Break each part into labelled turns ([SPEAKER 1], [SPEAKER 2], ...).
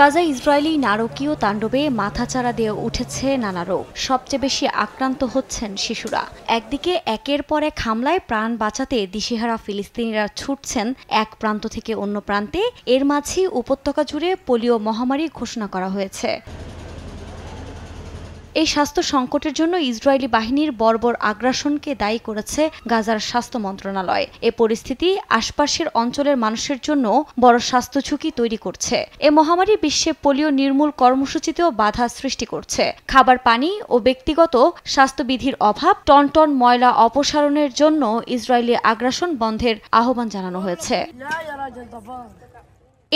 [SPEAKER 1] Gaza Israeli নারকীয় তাণ্ডবে মাথাচাড়া দিয়ে উঠেছে নানা রোগ সবচেয়ে বেশি আক্রান্ত হচ্ছেন শিশুরা একদিকে একের পর এক হামলায় প্রাণ বাঁচাতে দিশেহারা ফিলিস্তিনিরা ছুটছেন এক প্রান্ত থেকে অন্য প্রান্তে এর মাঝে উপত্যকা জুড়ে পোলিও মহামারী ঘোষণা করা হয়েছে এই স্বাস্থ্য সংকটের জন্য ইসরায়েলি বাহিনীর বর্বর আগ্রাসনকে দায়ী করেছে গাজার স্বাস্থ্য মন্ত্রণালয় এ পরিস্থিতি আশপাশের অঞ্চলের মানুষের জন্য বড় স্বাস্থ্য ঝুঁকি তৈরি করছে এ মহামারী বিশ্বে পোলিও নির্মূল কর্মসূচিতেও বাধা সৃষ্টি করছে খাবার পানি ও ব্যক্তিগত স্বাস্থ্যবিধির অভাব টন টন ময়লা অপসারণের জন্য ইসরায়েলি আগ্রাসন বন্ধের আহ্বান জানানো হয়েছে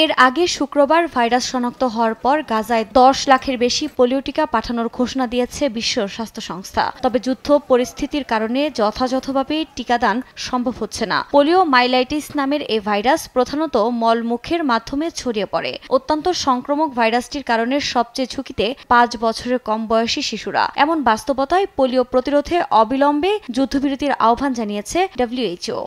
[SPEAKER 1] এর আগে শুক্রবার ভাইরাস শনাক্ত হওয়ার পর গাজায় দশ লাখের বেশি পোলিও টিকা পাঠানোর ঘোষণা দিয়েছে বিশ্ব স্বাস্থ্য সংস্থা তবে যুদ্ধ পরিস্থিতির কারণে যথাযথভাবে টিকাদান সম্ভব হচ্ছে না পোলিও মাইলাইটিস নামের এই ভাইরাস প্রধানত মলমুখের মাধ্যমে ছড়িয়ে পড়ে অত্যন্ত সংক্রমক ভাইরাসটির কারণে সবচেয়ে ঝুঁকিতে পাঁচ বছরের কম বয়সী শিশুরা এমন বাস্তবতায় পোলিও প্রতিরোধে অবিলম্বে যুদ্ধবিরতির আহ্বান জানিয়েছে ডাব্লিউএইচও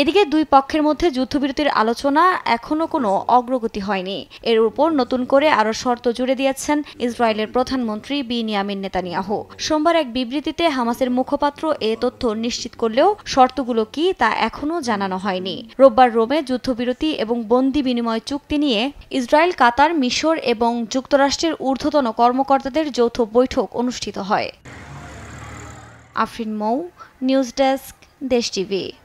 [SPEAKER 1] এদিকে দুই পক্ষের মধ্যে যুদ্ধবিরতির আলোচনা এখনও কোনো অগ্রগতি হয়নি এর উপর নতুন করে আরও শর্ত জুড়ে দিয়েছেন ইসরায়েলের প্রধানমন্ত্রী বিনিয়ামিন নেতানিয়াহু সোমবার এক বিবৃতিতে হামাসের মুখপাত্র এ তথ্য নিশ্চিত করলেও শর্তগুলো কি তা এখনও জানানো হয়নি রোববার রোমে যুদ্ধবিরতি এবং বন্দি বিনিময় চুক্তি নিয়ে ইসরায়েল কাতার মিশর এবং যুক্তরাষ্ট্রের ঊর্ধ্বতন কর্মকর্তাদের যৌথ বৈঠক অনুষ্ঠিত হয় Afrin Mou news desk Desh TV